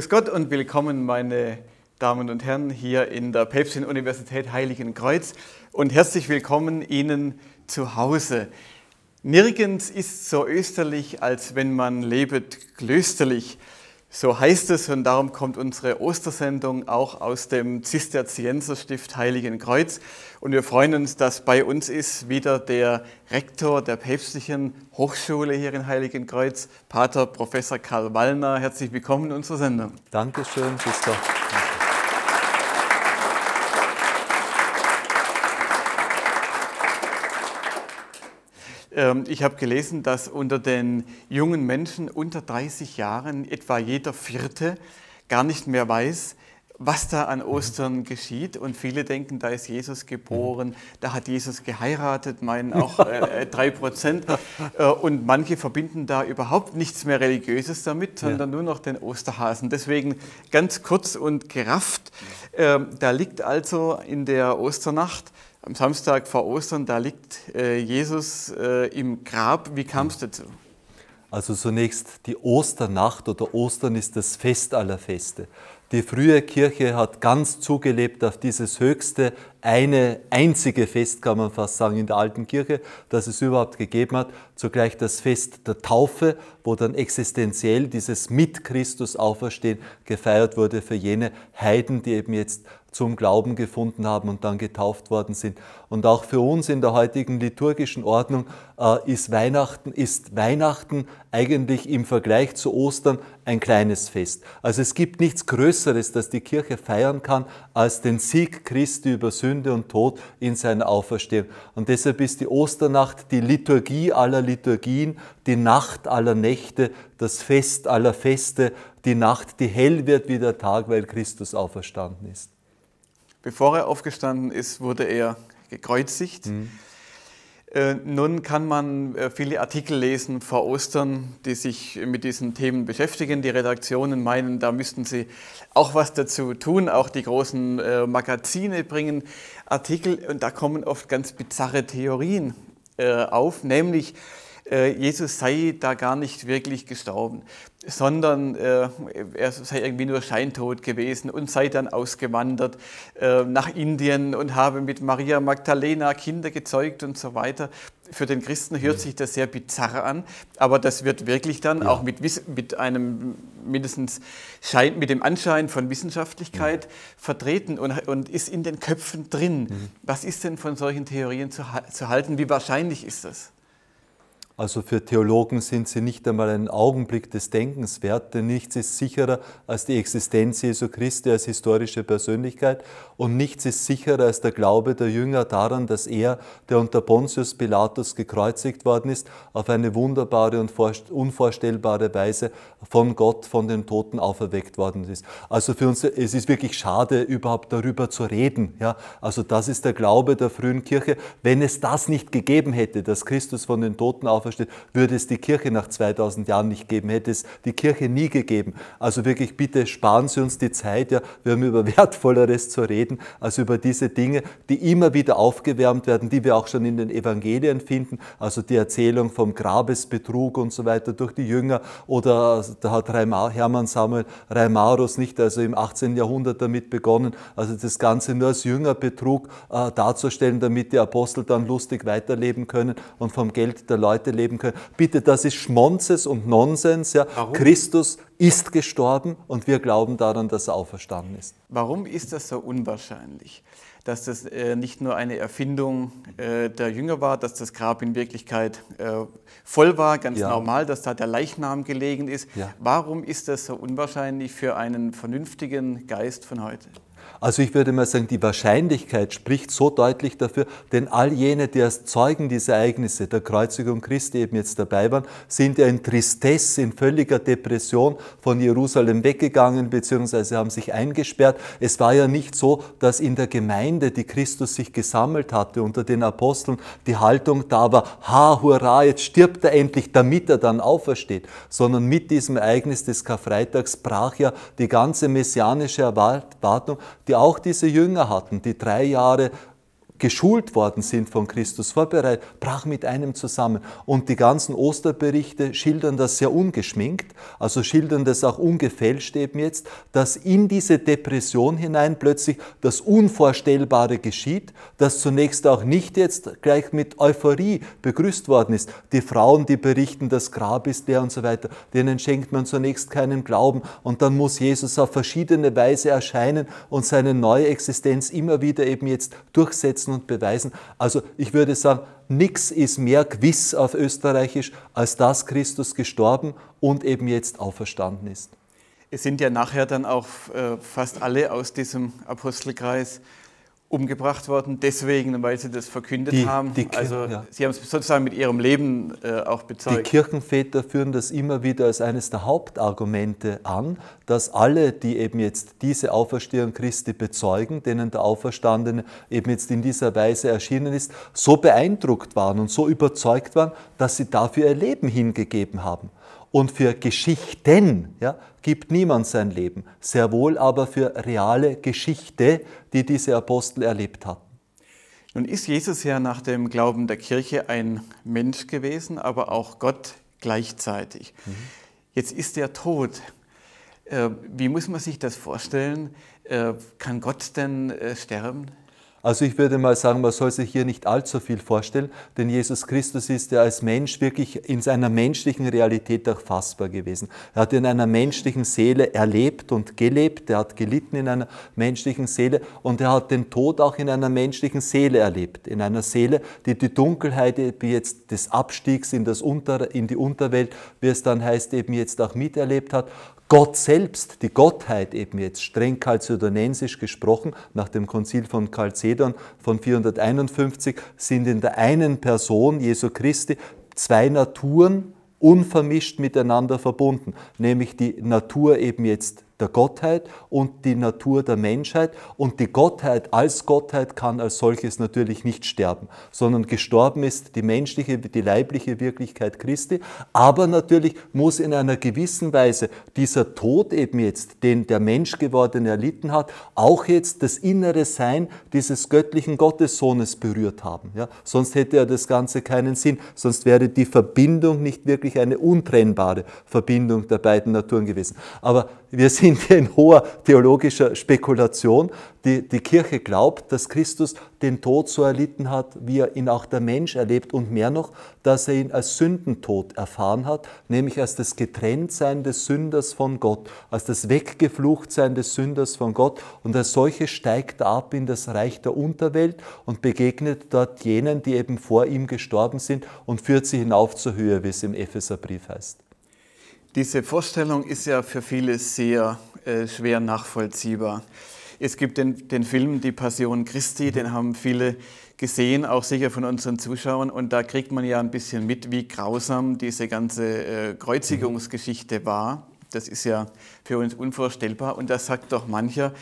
Grüß Gott und willkommen, meine Damen und Herren, hier in der Päpstin Universität Heiligenkreuz und herzlich willkommen Ihnen zu Hause. Nirgends ist so österlich, als wenn man lebet klösterlich. So heißt es und darum kommt unsere Ostersendung auch aus dem Zisterzienserstift Heiligen Kreuz. Und wir freuen uns, dass bei uns ist wieder der Rektor der Päpstlichen Hochschule hier in Heiligen Kreuz, Pater Professor Karl Wallner. Herzlich willkommen in unserer Sendung. Dankeschön, Christoph. Ähm, ich habe gelesen, dass unter den jungen Menschen unter 30 Jahren etwa jeder Vierte gar nicht mehr weiß, was da an mhm. Ostern geschieht. Und viele denken, da ist Jesus mhm. geboren, da hat Jesus geheiratet, meinen auch äh, äh, drei äh, Prozent. und manche verbinden da überhaupt nichts mehr Religiöses damit, sondern ja. nur noch den Osterhasen. Deswegen ganz kurz und gerafft, äh, da liegt also in der Osternacht am Samstag vor Ostern, da liegt äh, Jesus äh, im Grab. Wie kam es dazu? Also zunächst die Osternacht oder Ostern ist das Fest aller Feste. Die frühe Kirche hat ganz zugelebt auf dieses höchste, eine einzige Fest, kann man fast sagen, in der alten Kirche, das es überhaupt gegeben hat. Zugleich das Fest der Taufe, wo dann existenziell dieses mit Christus Auferstehen gefeiert wurde für jene Heiden, die eben jetzt zum Glauben gefunden haben und dann getauft worden sind. Und auch für uns in der heutigen liturgischen Ordnung äh, ist Weihnachten, ist Weihnachten eigentlich im Vergleich zu Ostern ein kleines Fest. Also es gibt nichts Größeres, das die Kirche feiern kann, als den Sieg Christi über Sünde und Tod in seiner Auferstehung. Und deshalb ist die Osternacht die Liturgie aller Liturgien, die Nacht aller Nächte, das Fest aller Feste, die Nacht, die hell wird wie der Tag, weil Christus auferstanden ist. Bevor er aufgestanden ist, wurde er gekreuzigt. Mhm. Äh, nun kann man äh, viele Artikel lesen vor Ostern, die sich mit diesen Themen beschäftigen. Die Redaktionen meinen, da müssten sie auch was dazu tun. Auch die großen äh, Magazine bringen Artikel und da kommen oft ganz bizarre Theorien auf, nämlich Jesus sei da gar nicht wirklich gestorben sondern äh, er sei irgendwie nur scheintot gewesen und sei dann ausgewandert äh, nach Indien und habe mit Maria Magdalena Kinder gezeugt und so weiter. Für den Christen hört sich das sehr bizarr an, aber das wird wirklich dann ja. auch mit, mit, einem mindestens Schein, mit dem Anschein von Wissenschaftlichkeit ja. vertreten und, und, ist in den Köpfen drin. Mhm. Was ist denn von solchen Theorien zu, zu halten? Wie wahrscheinlich ist das? Also für Theologen sind sie nicht einmal einen Augenblick des Denkens wert, denn nichts ist sicherer als die Existenz Jesu Christi als historische Persönlichkeit und nichts ist sicherer als der Glaube der Jünger daran, dass er, der unter Pontius Pilatus gekreuzigt worden ist, auf eine wunderbare und unvorstellbare Weise von Gott, von den Toten auferweckt worden ist. Also für uns, es ist wirklich schade, überhaupt darüber zu reden. Ja? Also das ist der Glaube der frühen Kirche. Wenn es das nicht gegeben hätte, dass Christus von den Toten auferweckt versteht, würde es die Kirche nach 2000 Jahren nicht geben, hätte es die Kirche nie gegeben. Also wirklich, bitte sparen Sie uns die Zeit, ja, wir haben über Wertvolleres zu reden, als über diese Dinge, die immer wieder aufgewärmt werden, die wir auch schon in den Evangelien finden, also die Erzählung vom Grabesbetrug und so weiter durch die Jünger oder also da hat Reimar, Hermann Samuel Reimarus nicht, also im 18. Jahrhundert damit begonnen, also das Ganze nur als Jüngerbetrug äh, darzustellen, damit die Apostel dann lustig weiterleben können und vom Geld der Leute Worte leben können. Bitte, das ist Schmonzes und Nonsens. Ja. Christus ist gestorben und wir glauben daran, dass er auferstanden ist. Warum ist das so unwahrscheinlich, dass das äh, nicht nur eine Erfindung äh, der Jünger war, dass das Grab in Wirklichkeit äh, voll war, ganz ja. normal, dass da der Leichnam gelegen ist? Ja. Warum ist das so unwahrscheinlich für einen vernünftigen Geist von heute? Also ich würde mal sagen, die Wahrscheinlichkeit spricht so deutlich dafür, denn all jene, die als Zeugen dieser Ereignisse der Kreuzigung Christi eben jetzt dabei waren, sind ja in Tristesse, in völliger Depression von Jerusalem weggegangen bzw. haben sich eingesperrt. Es war ja nicht so, dass in der Gemeinde, die Christus sich gesammelt hatte unter den Aposteln, die Haltung da war, ha, hurra, jetzt stirbt er endlich, damit er dann aufersteht, sondern mit diesem Ereignis des Karfreitags brach ja die ganze messianische Erwartung, die auch diese Jünger hatten, die drei Jahre geschult worden sind von Christus, vorbereitet, brach mit einem zusammen. Und die ganzen Osterberichte schildern das sehr ungeschminkt, also schildern das auch ungefälscht eben jetzt, dass in diese Depression hinein plötzlich das Unvorstellbare geschieht, das zunächst auch nicht jetzt gleich mit Euphorie begrüßt worden ist. Die Frauen, die berichten, das Grab ist leer und so weiter, denen schenkt man zunächst keinen Glauben und dann muss Jesus auf verschiedene Weise erscheinen und seine neue Existenz immer wieder eben jetzt durchsetzen Gewissen und Beweisen. Also ich würde sagen, nichts ist mehr gewiss auf Österreichisch, als dass Christus gestorben und eben jetzt auferstanden ist. Es sind ja nachher dann auch äh, fast alle aus diesem Apostelkreis umgebracht worden, deswegen, weil sie das verkündet die, haben. Die also ja. sie haben es sozusagen mit ihrem Leben äh, auch bezeugt. Die Kirchenväter führen das immer wieder als eines der Hauptargumente an, dass alle, die eben jetzt diese Auferstehung Christi bezeugen, denen der Auferstandene eben jetzt in dieser Weise erschienen ist, so beeindruckt waren und so überzeugt waren, dass sie dafür ihr Leben hingegeben haben. Und für Geschichten ja, gibt niemand sein Leben, sehr wohl aber für reale Geschichte, die diese Apostel erlebt hatten. Nun ist Jesus ja nach dem Glauben der Kirche ein Mensch gewesen, aber auch Gott gleichzeitig. Mhm. Jetzt ist er tot. Äh, wie muss man sich das vorstellen? Äh, kann Gott denn äh, sterben? Also ich würde mal sagen, man soll sich hier nicht allzu viel vorstellen, denn Jesus Christus ist ja als Mensch wirklich in seiner menschlichen Realität auch fassbar gewesen. Er hat in einer menschlichen Seele erlebt und gelebt, er hat gelitten in einer menschlichen Seele und er hat den Tod auch in einer menschlichen Seele erlebt, in einer Seele, die die Dunkelheit jetzt des Abstiegs in, das Unter, in die Unterwelt, wie es dann heißt, eben jetzt auch miterlebt hat. Gott selbst, die Gottheit eben jetzt streng kalzedonensisch gesprochen, nach dem Konzil von Chalcedon von 451, sind in der einen Person, Jesu Christi, zwei Naturen unvermischt miteinander verbunden, nämlich die Natur eben jetzt der Gottheit und die Natur der Menschheit. Und die Gottheit als Gottheit kann als solches natürlich nicht sterben, sondern gestorben ist die menschliche, die leibliche Wirklichkeit Christi. Aber natürlich muss in einer gewissen Weise dieser Tod eben jetzt, den der Mensch geworden erlitten hat, auch jetzt das innere Sein dieses göttlichen Gottessohnes berührt haben. Ja? Sonst hätte ja das Ganze keinen Sinn, sonst wäre die Verbindung nicht wirklich eine untrennbare Verbindung der beiden Naturen gewesen. Aber wir sind hier in hoher theologischer Spekulation. Die, die Kirche glaubt, dass Christus den Tod so erlitten hat, wie er ihn auch der Mensch erlebt und mehr noch, dass er ihn als Sündentod erfahren hat, nämlich als das Getrenntsein des Sünders von Gott, als das Weggefluchtsein des Sünders von Gott und als solche steigt er ab in das Reich der Unterwelt und begegnet dort jenen, die eben vor ihm gestorben sind und führt sie hinauf zur Höhe, wie es im Epheserbrief heißt. Diese Vorstellung ist ja für viele sehr äh, schwer nachvollziehbar. Es gibt den, den, Film Die Passion Christi, den haben viele gesehen, auch sicher von unseren Zuschauern. Und da kriegt man ja ein bisschen mit, wie grausam diese ganze äh, Kreuzigungsgeschichte war. Das ist ja für uns unvorstellbar. Und da sagt doch mancher,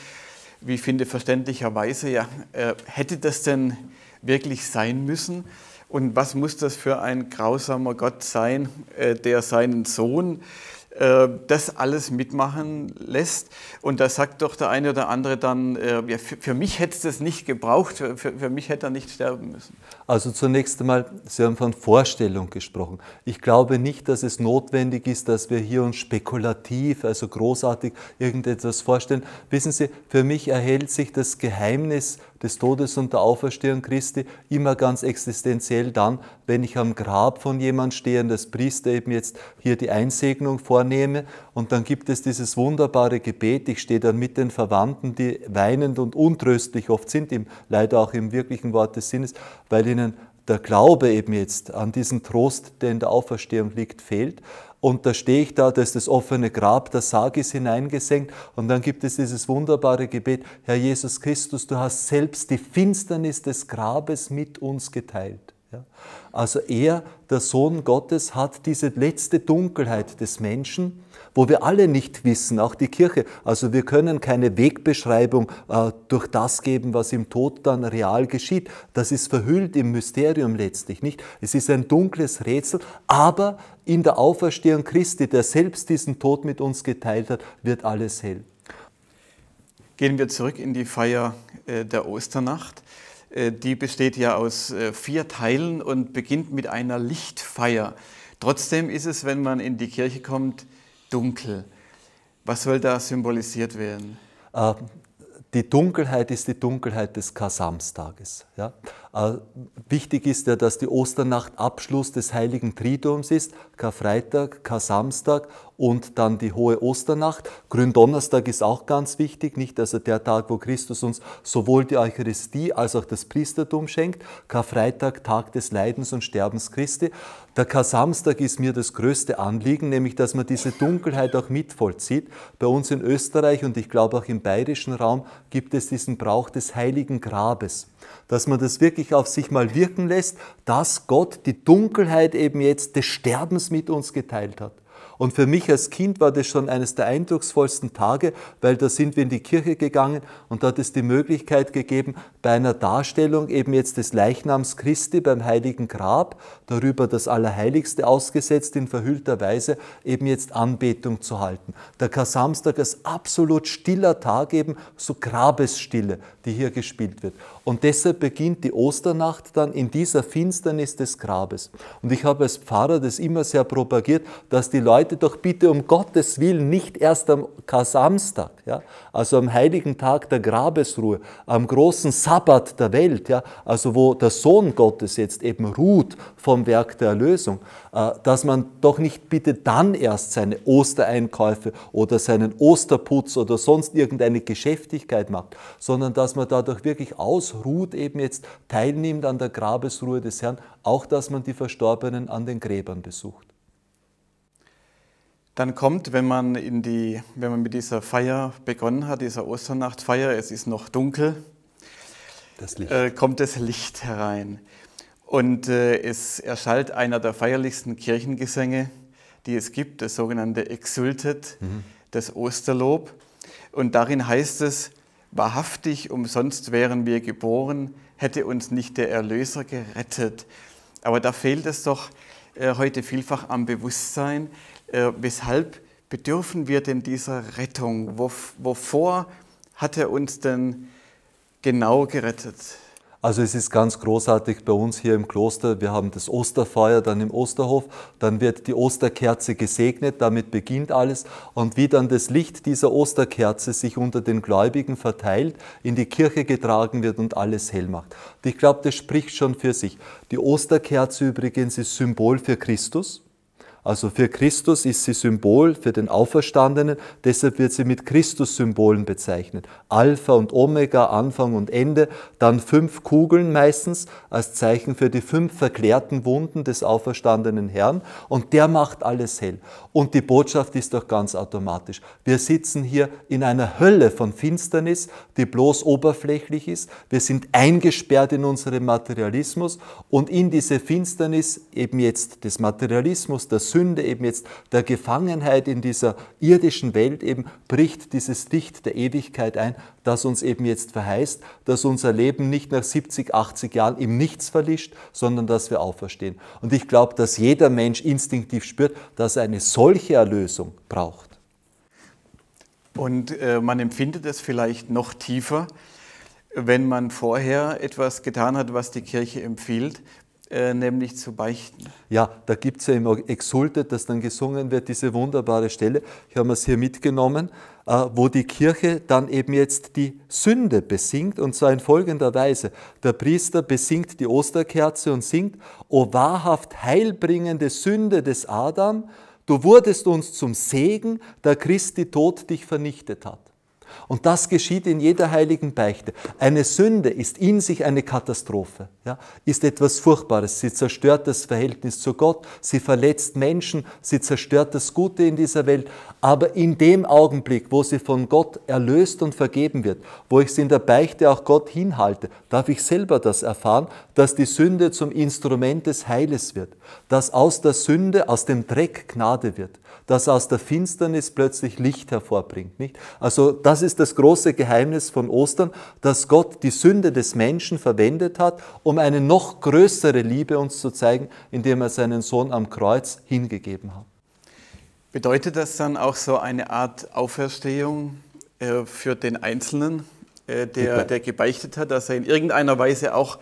wie ich finde verständlicherweise, ja, äh, hätte das denn wirklich sein müssen? Und was muss das für ein grausamer Gott sein, äh, der seinen Sohn äh, das alles mitmachen lässt. Und da sagt doch der eine oder andere dann, äh, ja, für, für, mich hätte es das nicht gebraucht, für, für mich hätte er nicht sterben müssen. Also zunächst einmal, Sie haben von Vorstellung gesprochen. Ich glaube nicht, dass es notwendig ist, dass wir hier uns spekulativ, also großartig irgendetwas vorstellen. Wissen Sie, für mich erhält sich das Geheimnis des Todes und der Auferstehung Christi immer ganz existenziell dann, wenn ich am Grab von jemand stehe und als Priester eben jetzt hier die Einsegnung vornehme und dann gibt es dieses wunderbare Gebet, ich stehe dann mit den Verwandten, die weinend und untröstlich oft sind, im, leider auch im wirklichen Wort des Sinnes, weil ihnen der Glaube eben jetzt an diesen Trost, der in der Auferstehung liegt, fehlt. Und da stehe ich da, da ist das offene Grab, der Sarg ist hineingesenkt und dann gibt es dieses wunderbare Gebet, Herr Jesus Christus, du hast selbst die Finsternis des Grabes mit uns geteilt. Ja? Also er, der Sohn Gottes, hat diese letzte Dunkelheit des Menschen, wo wir alle nicht wissen, auch die Kirche. Also wir können keine Wegbeschreibung äh, durch das geben, was im Tod dann real geschieht. Das ist verhüllt im Mysterium letztlich, nicht? Es ist ein dunkles Rätsel, aber in der Auferstehung Christi, der selbst diesen Tod mit uns geteilt hat, wird alles hell. Gehen wir zurück in die Feier äh, der Osternacht äh, die besteht ja aus äh, vier Teilen und beginnt mit einer Lichtfeier. Trotzdem ist es, wenn man in die Kirche kommt, dunkel. Was soll da symbolisiert werden? Ähm, die Dunkelheit ist die Dunkelheit des Kasamstages. Äh, wichtig ist ja, dass die Osternacht Abschluss des Heiligen Triduums ist, Karfreitag, Kar-Samstag und dann die hohe Osternacht. Gründonnerstag ist auch ganz wichtig, nicht also der Tag, wo Christus uns sowohl die Eucharistie als auch das Priestertum schenkt. Karfreitag, Tag des Leidens und Sterbens Christi. Der Kar-Samstag ist mir das größte Anliegen, nämlich dass man diese Dunkelheit auch mitvollzieht. Bei uns in Österreich und ich glaube auch im bayerischen Raum gibt es diesen Brauch des Heiligen Grabes dass man das wirklich auf sich mal wirken lässt, dass Gott die Dunkelheit eben jetzt des Sterbens mit uns geteilt hat. Und für mich als Kind war das schon eines der eindrucksvollsten Tage, weil da sind wir in die Kirche gegangen und da hat es die Möglichkeit gegeben, bei einer Darstellung eben jetzt des Leichnams Christi beim Heiligen Grab, darüber das Allerheiligste ausgesetzt in verhüllter Weise, eben jetzt Anbetung zu halten. Der Kasamstag ist absolut stiller Tag eben, so Grabesstille, die hier gespielt wird. Und deshalb beginnt die Osternacht dann in dieser Finsternis des Grabes. Und ich habe als Pfarrer das immer sehr propagiert, dass die Leute Leute doch bitte um Gottes Willen nicht erst am Kasamstag, ja, also am heiligen Tag der Grabesruhe, am großen Sabbat der Welt, ja, also wo der Sohn Gottes jetzt eben ruht vom Werk der Erlösung, äh, dass man doch nicht bitte dann erst seine Ostereinkäufe oder seinen Osterputz oder sonst irgendeine Geschäftigkeit macht, sondern dass man dadurch wirklich ausruht, eben jetzt teilnimmt an der Grabesruhe des Herrn, auch dass man die Verstorbenen an den Gräbern besucht dann kommt, wenn man, in die, wenn man mit dieser Feier begonnen hat, dieser Osternachtfeier, es ist noch dunkel, das äh, kommt das Licht herein. Und äh, es erschallt einer der feierlichsten Kirchengesänge, die es gibt, das sogenannte Exultet, mhm. das Osterlob. Und darin heißt es, wahrhaftig, umsonst wären wir geboren, hätte uns nicht der Erlöser gerettet. Aber da fehlt es doch äh, heute vielfach am Bewusstsein, äh, weshalb bedürfen wir denn dieser Rettung? wovor hat er uns denn genau gerettet? Also es ist ganz großartig bei uns hier im Kloster. Wir haben das Osterfeuer dann im Osterhof, dann wird die Osterkerze gesegnet, damit beginnt alles. Und wie dann das Licht dieser Osterkerze sich unter den Gläubigen verteilt, in die Kirche getragen wird und alles hell macht. ich glaube, das spricht schon für sich. Die Osterkerze übrigens ist Symbol für Christus. Also für Christus ist sie Symbol für den Auferstandenen, deshalb wird sie mit Christus-Symbolen bezeichnet. Alpha und Omega, Anfang und Ende, dann fünf Kugeln meistens als Zeichen für die fünf verklärten Wunden des auferstandenen Herrn und der macht alles hell. Und die Botschaft ist doch ganz automatisch. Wir sitzen hier in einer Hölle von Finsternis, die bloß oberflächlich ist. Wir sind eingesperrt in unserem Materialismus und in diese Finsternis eben jetzt des Materialismus, der Sünde, Sünde, eben jetzt der Gefangenheit in dieser irdischen Welt, eben bricht dieses Licht der Ewigkeit ein, das uns eben jetzt verheißt, dass unser Leben nicht nach 70, 80 Jahren im Nichts verlischt, sondern dass wir auferstehen. Und ich glaube, dass jeder Mensch instinktiv spürt, dass er eine solche Erlösung braucht. Und äh, man empfindet es vielleicht noch tiefer, wenn man vorher etwas getan hat, was die Kirche empfiehlt, äh, nämlich zu beichten. Ja, da gibt es ja im Exultet, dass dann gesungen wird, diese wunderbare Stelle, ich habe es hier mitgenommen, äh, wo die Kirche dann eben jetzt die Sünde besingt, und zwar in folgender Weise. Der Priester besingt die Osterkerze und singt, O wahrhaft heilbringende Sünde des Adam, du wurdest uns zum Segen, da Christi Tod dich vernichtet hat. Und das geschieht in jeder heiligen Beichte. Eine Sünde ist in sich eine Katastrophe, ja? ist etwas Furchtbares. Sie zerstört das Verhältnis zu Gott, sie verletzt Menschen, sie zerstört das Gute in dieser Welt. Aber in dem Augenblick, wo sie von Gott erlöst und vergeben wird, wo ich sie in der Beichte auch Gott hinhalte, darf ich selber das erfahren, dass die Sünde zum Instrument des Heiles wird, dass aus der Sünde, aus dem Dreck Gnade wird, dass aus der Finsternis plötzlich Licht hervorbringt. Nicht? Also das ist ist das große Geheimnis von Ostern, dass Gott die Sünde des Menschen verwendet hat, um eine noch größere Liebe uns zu zeigen, indem er seinen Sohn am Kreuz hingegeben hat. Bedeutet das dann auch so eine Art Auferstehung äh, für den Einzelnen, äh, der, der gebeichtet hat, dass er in irgendeiner Weise auch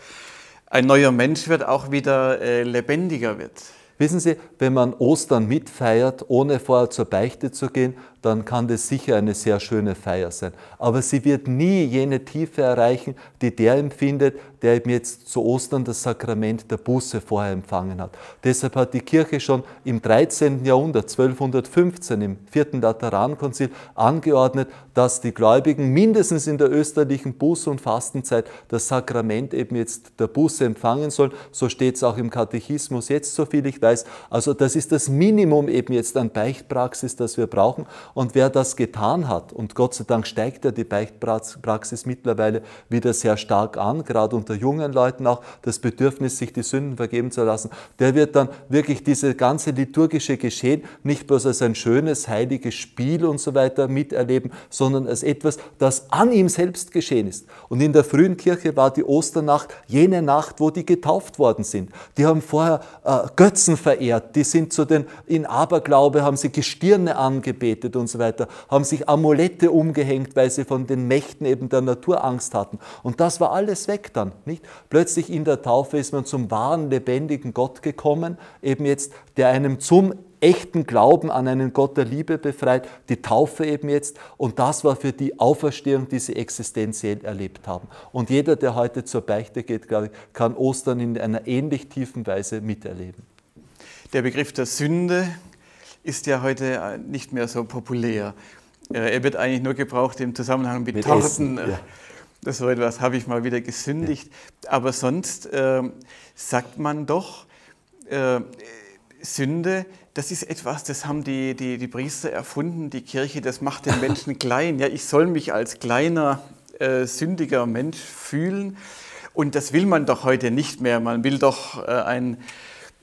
ein neuer Mensch wird, auch wieder äh, lebendiger wird? Wissen Sie, wenn man Ostern mitfeiert, ohne vorher zur Beichte zu gehen, dann kann das sicher eine sehr schöne Feier sein. Aber sie wird nie jene Tiefe erreichen, die der empfindet, der eben jetzt zu Ostern das Sakrament der Buße vorher empfangen hat. Deshalb hat die Kirche schon im 13. Jahrhundert, 1215, im vierten Laterankonzil angeordnet, dass die Gläubigen mindestens in der österlichen Buße- und Fastenzeit das Sakrament eben jetzt der Buße empfangen sollen. So steht es auch im Katechismus jetzt, soviel ich weiß. Also das ist das Minimum eben jetzt an Beichtpraxis, das wir brauchen. Und wer das getan hat, und Gott sei Dank steigt ja die Beichtpraxis mittlerweile wieder sehr stark an, gerade unter jungen Leuten auch, das Bedürfnis, sich die Sünden vergeben zu lassen, der wird dann wirklich diese ganze liturgische Geschehen nicht bloß als ein schönes, heiliges Spiel und so weiter miterleben, sondern als etwas, das an ihm selbst geschehen ist. Und in der frühen Kirche war die Osternacht jene Nacht, wo die getauft worden sind. Die haben vorher äh, Götzen verehrt, die sind zu den, in Aberglaube haben sie Gestirne angebetet getötet und so weiter, haben sich Amulette umgehängt, weil sie von den Mächten eben der Natur Angst hatten. Und das war alles weg dann. Nicht? Plötzlich in der Taufe ist man zum wahren, lebendigen Gott gekommen, eben jetzt, der einem zum echten Glauben an einen Gott der Liebe befreit, die Taufe eben jetzt. Und das war für die Auferstehung, die sie existenziell erlebt haben. Und jeder, der heute zur Beichte geht, glaube ich, kann Ostern in einer ähnlich tiefen Weise miterleben. Der Begriff der Sünde ist ja heute äh, nicht mehr so populär. Äh, er wird eigentlich nur gebraucht im Zusammenhang mit, mit Torten. Essen, ja. Das äh, so etwas habe ich mal wieder gesündigt. Ja. Aber sonst äh, sagt man doch, äh, Sünde, das ist etwas, das haben die, die, die Priester erfunden, die Kirche, das macht den Menschen klein. Ja, ich soll mich als kleiner, äh, sündiger Mensch fühlen. Und das will man doch heute nicht mehr. Man will doch ein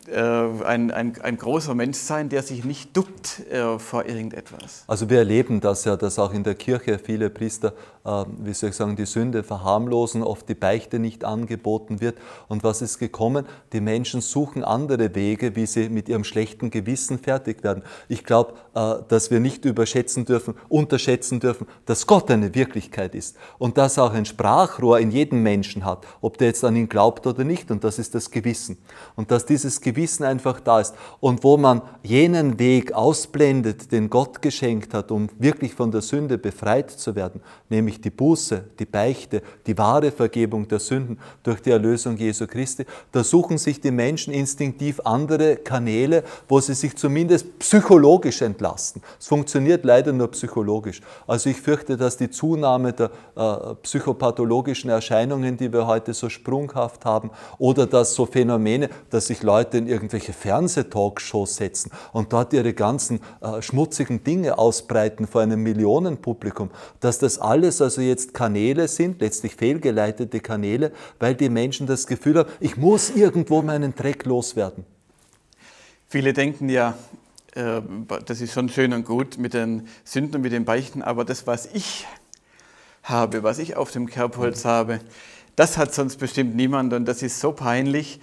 äh, ein, ein, ein, großer Mensch sein, der sich nicht duckt äh, vor irgendetwas. Also wir erleben das ja, dass auch in der Kirche viele Priester, äh, wie soll ich sagen, die Sünde verharmlosen, oft die Beichte nicht angeboten wird. Und was ist gekommen? Die Menschen suchen andere Wege, wie sie mit ihrem schlechten Gewissen fertig werden. Ich glaube, äh, dass wir nicht überschätzen dürfen, unterschätzen dürfen, dass Gott eine Wirklichkeit ist und dass er auch ein Sprachrohr in jedem Menschen hat, ob der jetzt an ihn glaubt oder nicht. Und das ist das Gewissen. Und dass dieses Gewissen einfach da ist. Und wo man jenen Weg ausblendet, den Gott geschenkt hat, um wirklich von der Sünde befreit zu werden, nämlich die Buße, die Beichte, die wahre Vergebung der Sünden durch die Erlösung Jesu Christi, da suchen sich die Menschen instinktiv andere Kanäle, wo sie sich zumindest psychologisch entlassen entlasten. Es funktioniert leider nur psychologisch. Also ich fürchte, dass die Zunahme der äh, psychopathologischen Erscheinungen, die wir heute so sprunghaft haben, oder dass so Phänomene, dass sich Leute in irgendwelche Fernsehtalkshows setzen und dort ihre ganzen äh, schmutzigen Dinge ausbreiten vor einem Millionenpublikum, dass das alles also jetzt Kanäle sind, letztlich fehlgeleitete Kanäle, weil die Menschen das Gefühl haben, ich muss irgendwo meinen Dreck loswerden. Viele denken ja, äh, das ist schon schön und gut mit den Sünden, mit den Beichten, aber das, was ich habe, was ich auf dem Kerbholz mhm. habe, das hat sonst bestimmt niemand und das ist so peinlich,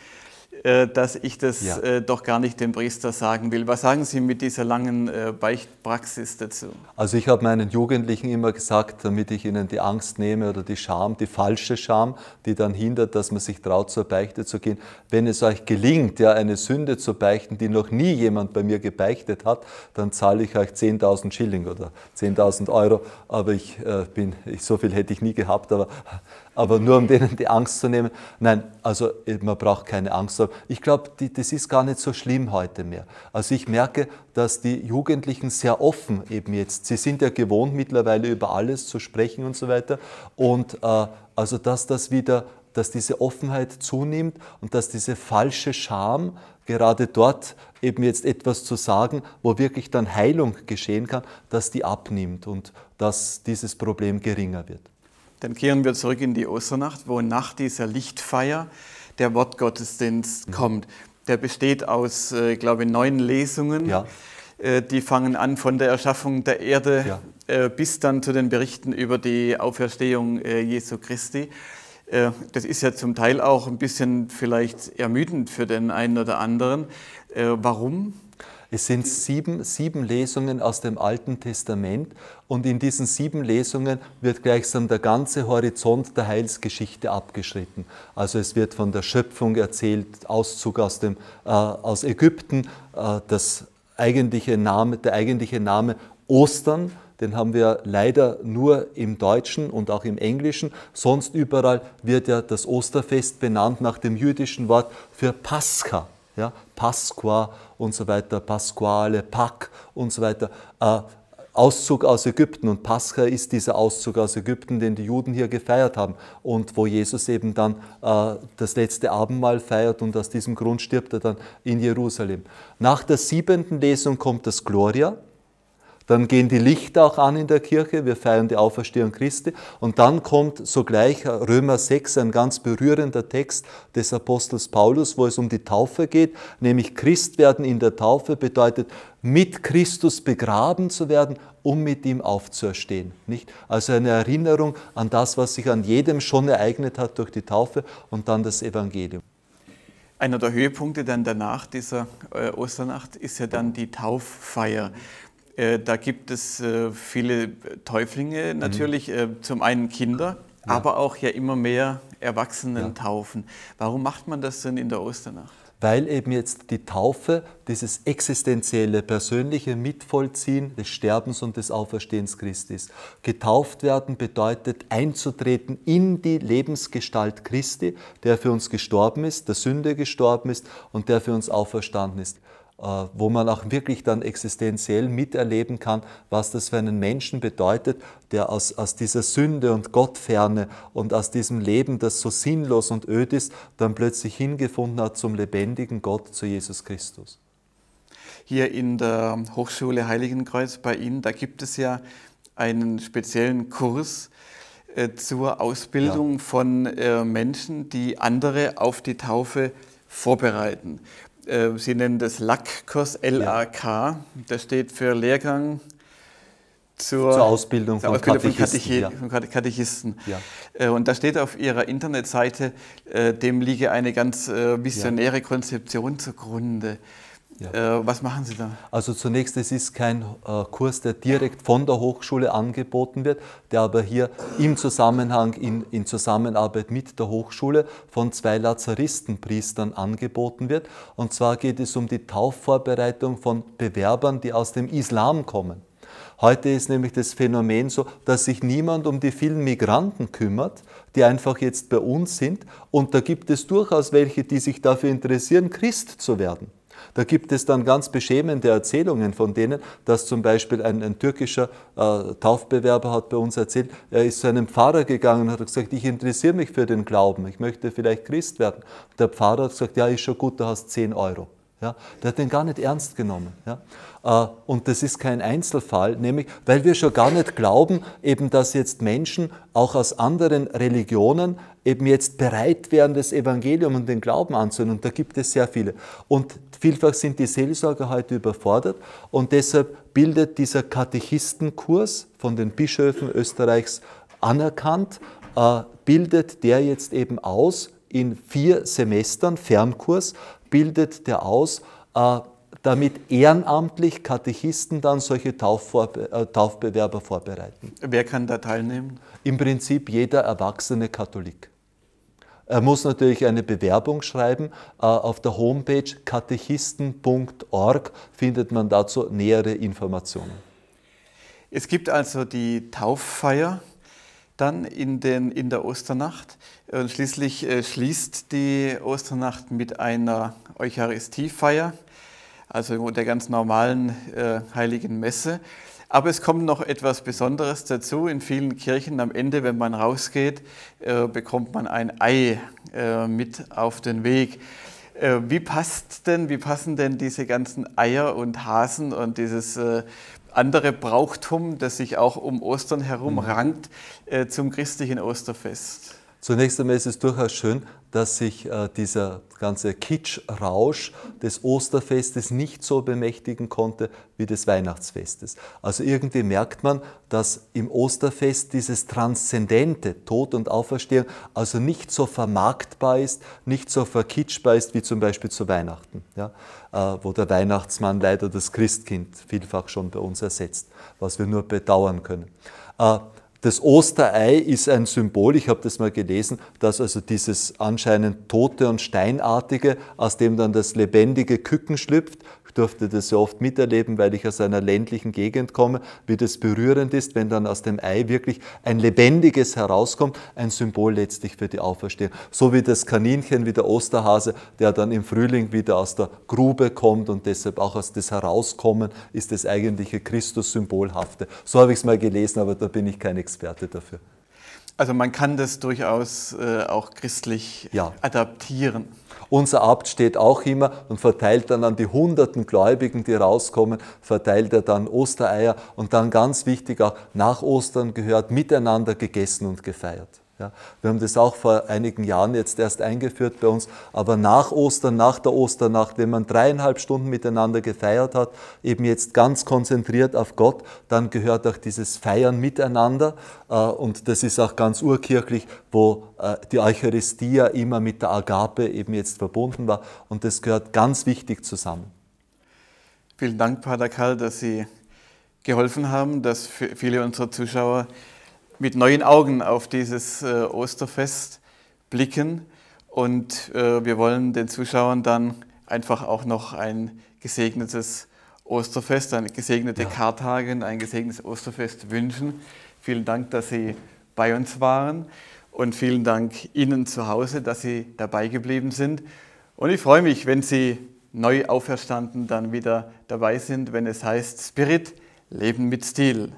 äh, dass ich das ja. Äh, doch gar nicht dem Priester sagen will. Was sagen Sie mit dieser langen äh, Beichtpraxis dazu? Also ich habe meinen Jugendlichen immer gesagt, damit ich ihnen die Angst nehme oder die Scham, die falsche Scham, die dann hindert, dass man sich traut, zur Beichte zu gehen. Wenn es euch gelingt, ja, eine Sünde zu beichten, die noch nie jemand bei mir gebeichtet hat, dann zahle ich euch 10.000 Schilling oder 10.000 Euro. Aber ich bin, so viel hätte ich nie gehabt, aber aber nur um denen die Angst zu nehmen. Nein, also man braucht keine Angst haben. Ich glaube, das ist gar nicht so schlimm heute mehr. Also ich merke, dass die Jugendlichen sehr offen eben jetzt, sie sind ja gewohnt mittlerweile über alles zu sprechen und so weiter. Und äh, also dass das wieder, dass diese Offenheit zunimmt und dass diese falsche Scham gerade dort eben jetzt etwas zu sagen, wo wirklich dann Heilung geschehen kann, dass die abnimmt und dass dieses Problem geringer wird. Dann kehren wir zurück in die Osternacht, wo nach dieser Lichtfeier der Wortgottesdienst mhm. kommt. Der besteht aus, äh, glaube ich, neun Lesungen. Ja. Äh, die fangen an von der Erschaffung der Erde ja. Äh, bis dann zu den Berichten über die Auferstehung äh, Jesu Christi. Das ist ja zum Teil auch ein bisschen vielleicht ermüdend für den einen oder anderen. Warum? Es sind sieben, sieben Lesungen aus dem Alten Testament und in diesen sieben Lesungen wird gleichsam der ganze Horizont der Heilsgeschichte abgeschritten. Also es wird von der Schöpfung erzählt, Auszug aus, dem, äh, aus Ägypten, äh, das eigentliche Name, der eigentliche Name Ostern, den haben wir leider nur im Deutschen und auch im Englischen. Sonst überall wird ja das Osterfest benannt nach dem jüdischen Wort für Pascha ja, Pasqua und so weiter, Pasquale, Pack und so weiter. Äh, Auszug aus Ägypten und Pascha ist dieser Auszug aus Ägypten, den die Juden hier gefeiert haben und wo Jesus eben dann äh, das letzte Abendmahl feiert und aus diesem Grund stirbt er dann in Jerusalem. Nach der siebenten Lesung kommt das Gloria, dann gehen die Lichter auch an in der Kirche, wir feiern die Auferstehung Christi und dann kommt sogleich Römer 6, ein ganz berührender Text des Apostels Paulus, wo es um die Taufe geht, nämlich Christ werden in der Taufe bedeutet, mit Christus begraben zu werden, um mit ihm aufzuerstehen. Nicht? Also eine Erinnerung an das, was sich an jedem schon ereignet hat durch die Taufe und dann das Evangelium. Einer der Höhepunkte dann danach dieser äh, Osternacht ist ja dann die Tauffeier. Äh, da gibt es äh, viele Täuflinge mhm. natürlich, mhm. zum einen Kinder, ja. aber auch ja immer mehr Erwachsenen taufen. Warum macht man das denn in der Osternacht? Weil eben jetzt die Taufe, dieses existenzielle, persönliche Mitvollziehen des Sterbens und des Auferstehens Christi. ist. Getauft werden bedeutet einzutreten in die Lebensgestalt Christi, der für uns gestorben ist, der Sünde gestorben ist und der für uns auferstanden ist. Äh, wo man auch wirklich dann existenziell miterleben kann, was das für einen Menschen bedeutet, der aus, aus dieser Sünde und Gottferne und aus diesem Leben, das so sinnlos und öd ist, dann plötzlich hingefunden hat zum lebendigen Gott, zu Jesus Christus. Hier in der Hochschule Heiligenkreuz bei Ihnen, da gibt es ja einen speziellen Kurs, äh, zur Ausbildung ja. von äh, Menschen, die andere auf die Taufe vorbereiten. Äh, Sie nennen das LAK-Kurs, L-A-K. Das steht für Lehrgang zur, zur, Ausbildung, zur Ausbildung von Katechisten. Von Katechisten. Ja. Äh, und da steht auf Ihrer Internetseite, äh, dem liege eine ganz visionäre ja. Konzeption zugrunde. Ja. Äh, was machen Sie da? Also zunächst, es ist kein äh, Kurs, der direkt von der Hochschule angeboten wird, der aber hier im Zusammenhang, in, in Zusammenarbeit mit der Hochschule von zwei Lazaristenpriestern angeboten wird. Und zwar geht es um die Taufvorbereitung von Bewerbern, die aus dem Islam kommen. Heute ist nämlich das Phänomen so, dass sich niemand um die vielen Migranten kümmert, die einfach jetzt bei uns sind. Und da gibt es durchaus welche, die sich dafür interessieren, Christ zu werden. Da gibt es dann ganz beschämende Erzählungen von denen, dass zum Beispiel ein, ein türkischer äh, Taufbewerber hat bei uns erzählt, er ist zu einem Pfarrer gegangen und hat gesagt, ich interessiere mich für den Glauben, ich möchte vielleicht Christ werden. der Pfarrer hat gesagt, ja, ist schon gut, du hast 10 Euro. Ja, der hat den gar nicht ernst genommen. Ja. Äh, und das ist kein Einzelfall, nämlich weil wir schon gar nicht glauben, eben dass jetzt Menschen auch aus anderen Religionen eben jetzt bereit wären, das Evangelium und den Glauben anzunehmen. Und da gibt es sehr viele. Und vielfach sind die Seelsorger heute überfordert und deshalb bildet dieser Katechistenkurs von den Bischöfen Österreichs anerkannt, äh, bildet der jetzt eben aus in vier Semestern, Fernkurs, bildet der aus, äh, damit ehrenamtlich Katechisten dann solche Taufvorbe äh, Taufbewerber vorbereiten. Wer kann da teilnehmen? Im Prinzip jeder erwachsene Katholik. Er muss natürlich eine Bewerbung schreiben. Äh, auf der Homepage katechisten.org findet man dazu nähere Informationen. Es gibt also die Tauffeier dann in, den, in der Osternacht. Und schließlich äh, schließt die Osternacht mit einer Eucharistiefeier also der ganz normalen äh, heiligen Messe. Aber es kommt noch etwas Besonderes dazu. In vielen Kirchen am Ende, wenn man rausgeht, äh, bekommt man ein Ei äh, mit auf den Weg. Äh, wie passt denn, wie passen denn diese ganzen Eier und Hasen und dieses äh, andere Brauchtum, das sich auch um Ostern herum mhm. rankt, äh, zum christlichen Osterfest? Zunächst einmal ist es durchaus schön, dass sich äh, dieser ganze Kitschrausch des Osterfestes nicht so bemächtigen konnte wie des Weihnachtsfestes. Also irgendwie merkt man, dass im Osterfest dieses transzendente Tod und Auferstehung also nicht so vermarktbar ist, nicht so verkitschbar ist wie zum Beispiel zu Weihnachten, ja? äh, wo der Weihnachtsmann leider das Christkind vielfach schon bei uns ersetzt, was wir nur bedauern können. Äh, das Osterei ist ein Symbol, ich habe das mal gelesen, dass also dieses anscheinend tote und steinartige, aus dem dann das lebendige Küken schlüpft, ich durfte das ja oft miterleben, weil ich aus einer ländlichen Gegend komme, wie das berührend ist, wenn dann aus dem Ei wirklich ein lebendiges herauskommt, ein Symbol letztlich für die Auferstehung. So wie das Kaninchen, wie der Osterhase, der dann im Frühling wieder aus der Grube kommt und deshalb auch aus das Herauskommen ist das eigentliche Christus-Symbolhafte. So habe ich es mal gelesen, aber da bin ich kein Experte dafür. Also man kann das durchaus äh, auch christlich ja. adaptieren. Unser Abt steht auch immer und verteilt dann an die hunderten Gläubigen, die rauskommen, verteilt er dann Ostereier und dann ganz wichtig auch nach Ostern gehört, miteinander gegessen und gefeiert. Ja, wir haben das auch vor einigen Jahren jetzt erst eingeführt bei uns, aber nach Ostern, nach der Osternacht, wenn man dreieinhalb Stunden miteinander gefeiert hat, eben jetzt ganz konzentriert auf Gott, dann gehört auch dieses Feiern miteinander äh, und das ist auch ganz urkirchlich, wo äh, die Eucharistie ja immer mit der Agape eben jetzt verbunden war und das gehört ganz wichtig zusammen. Vielen Dank, Pater Karl, dass Sie geholfen haben, dass viele unserer Zuschauer mit neuen Augen auf dieses äh, Osterfest blicken und äh, wir wollen den Zuschauern dann einfach auch noch ein gesegnetes Osterfest, eine gesegnete ja. Kartagen, ein gesegnetes Osterfest wünschen. Vielen Dank, dass Sie bei uns waren und vielen Dank Ihnen zu Hause, dass Sie dabei geblieben sind. Und ich freue mich, wenn Sie neu auferstanden dann wieder dabei sind, wenn es heißt Spirit, Leben mit Stil.